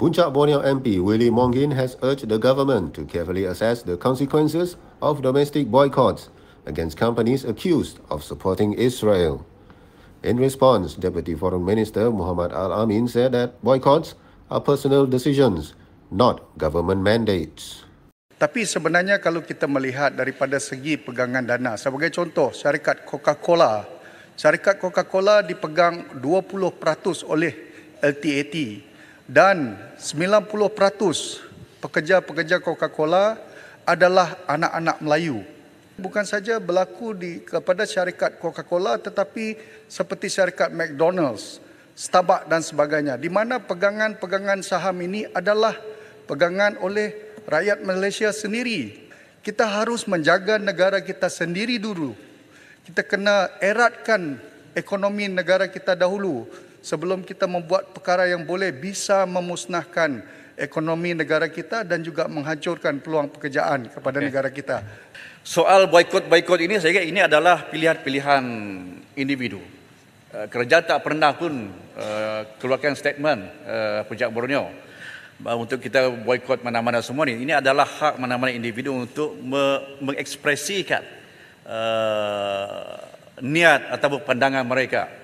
Puncak Borneo MP Willy Mongin has urged the government to carefully assess the consequences of domestic boycotts against companies accused of supporting Israel. In response, Deputy Foreign Minister Muhammad Al-Amin said that boycotts are personal decisions, not government mandates. Tapi sebenarnya kalau kita melihat daripada segi pegangan dana, sebagai contoh syarikat Coca-Cola, syarikat Coca-Cola dipegang 20% oleh LTAT dan 90% pekerja-pekerja Coca-Cola adalah anak-anak Melayu. Bukan saja berlaku di kepada syarikat Coca-Cola tetapi seperti syarikat McDonald's, Starbucks dan sebagainya di mana pegangan-pegangan saham ini adalah pegangan oleh rakyat Malaysia sendiri. Kita harus menjaga negara kita sendiri dulu. Kita kena eratkan ekonomi negara kita dahulu sebelum kita membuat perkara yang boleh bisa memusnahkan ekonomi negara kita dan juga menghancurkan peluang pekerjaan kepada okay. negara kita. Soal boykot-boykot ini saya kira ini adalah pilihan-pilihan individu. Eh, kerajaan tak pernah pun eh, keluarkan statement eh, Puncak Borneo untuk kita boykot mana-mana semua ini. Ini adalah hak mana-mana individu untuk mengekspresikan niat atau pandangan mereka.